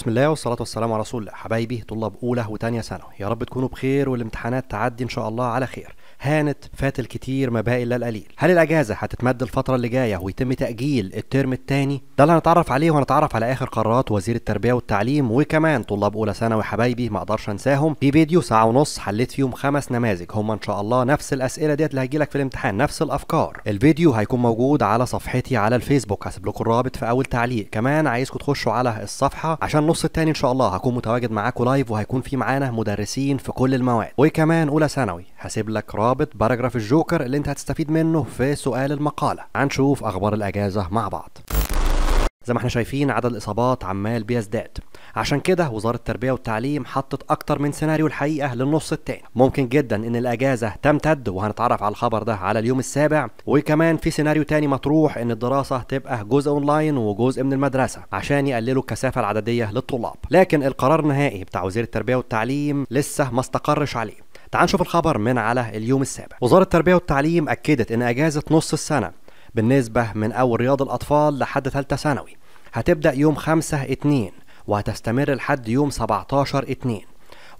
بسم الله والصلاة والسلام على رسول الله حبايبي طلاب أولى وتانية ثانوي يا رب تكونوا بخير والامتحانات تعدي إن شاء الله على خير هانت فات الكتير ما باقي إلا القليل هل الأجازة هتتمد الفترة اللي جاية ويتم تأجيل الترم الثاني ده اللي هنتعرف عليه وهنتعرف على آخر قرارات وزير التربية والتعليم وكمان طلاب أولى ثانوي حبايبي ما أقدرش أنساهم في فيديو ساعة ونص حليت فيهم خمس نماذج هم إن شاء الله نفس الأسئلة ديت اللي هيجيلك في الامتحان نفس الأفكار الفيديو هيكون موجود على صفحتي على الفيسبوك هسيب لكم الرابط في أول تعليق كمان عايزكم تخشوا على الصفحة عشان النص التاني ان شاء الله هكون متواجد معاكم لايف وهيكون في معانا مدرسين في كل المواد وكمان اولى ثانوي هسيب لك رابط باراجراف الجوكر اللي انت هتستفيد منه في سؤال المقاله هنشوف اخبار الاجازه مع بعض زي ما احنا شايفين عدد الاصابات عمال بيزداد عشان كده وزاره التربيه والتعليم حطت اكتر من سيناريو الحقيقه للنص التاني ممكن جدا ان الاجازه تمتد وهنتعرف على الخبر ده على اليوم السابع وكمان في سيناريو تاني مطروح ان الدراسه تبقى جزء اونلاين وجزء من المدرسه عشان يقللوا الكثافه العدديه للطلاب لكن القرار النهائي بتاع وزير التربيه والتعليم لسه ما استقرش عليه تعال نشوف الخبر من على اليوم السابع وزارة التربية والتعليم أكدت أن أجازة نص السنة بالنسبة من أول رياض الأطفال لحد ثالثة ثانوي هتبدأ يوم 5 2 وهتستمر لحد يوم 17 2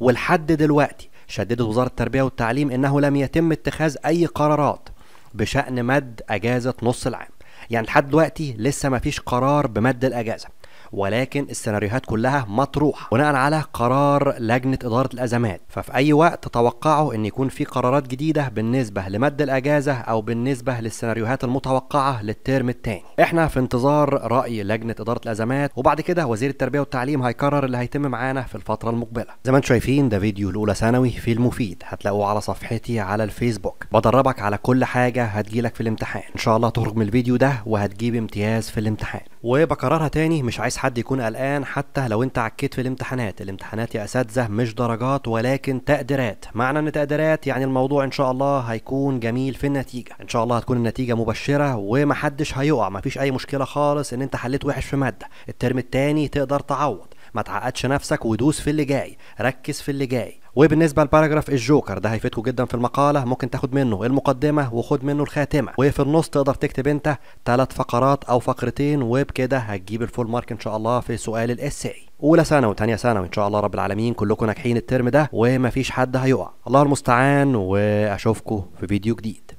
ولحد دلوقتي شددت وزارة التربية والتعليم أنه لم يتم اتخاذ أي قرارات بشأن مد أجازة نص العام يعني لحد دلوقتي لسه مفيش قرار بمد الأجازة ولكن السيناريوهات كلها مطروحه بناء على قرار لجنه اداره الازمات ففي اي وقت توقعوا ان يكون في قرارات جديده بالنسبه لمد الاجازه او بالنسبه للسيناريوهات المتوقعه للترم الثاني احنا في انتظار راي لجنه اداره الازمات وبعد كده وزير التربيه والتعليم هيقرر اللي هيتم معانا في الفتره المقبله زي ما انتم شايفين ده فيديو الاولى ثانوي في المفيد هتلاقوه على صفحتي على الفيسبوك بدربك على كل حاجه هتجيلك في الامتحان ان شاء الله تخرج من الفيديو ده وهتجيب امتياز في الامتحان وبكررها تاني مش عايز حد يكون قلقان حتى لو انت عكيت في الامتحانات الامتحانات يا اساتذه مش درجات ولكن تقديرات معنى ان تقديرات يعني الموضوع ان شاء الله هيكون جميل في النتيجه ان شاء الله هتكون النتيجه مبشره ومحدش هيقع مفيش اي مشكله خالص ان انت حليت وحش في ماده الترم الثاني تقدر تعوض ما تعقدش نفسك ودوس في اللي جاي ركز في اللي جاي وبالنسبه لباراجراف الجوكر ده هيفيدكم جدا في المقاله ممكن تاخد منه المقدمه وخد منه الخاتمه وفي النص تقدر تكتب انت ثلاث فقرات او فقرتين وبكده هتجيب الفول مارك ان شاء الله في سؤال الاساي اولى ثانوي وثانيه ثانوي ان شاء الله رب العالمين كلكم ناجحين الترم ده ومفيش حد هيقع الله المستعان واشوفكم في فيديو جديد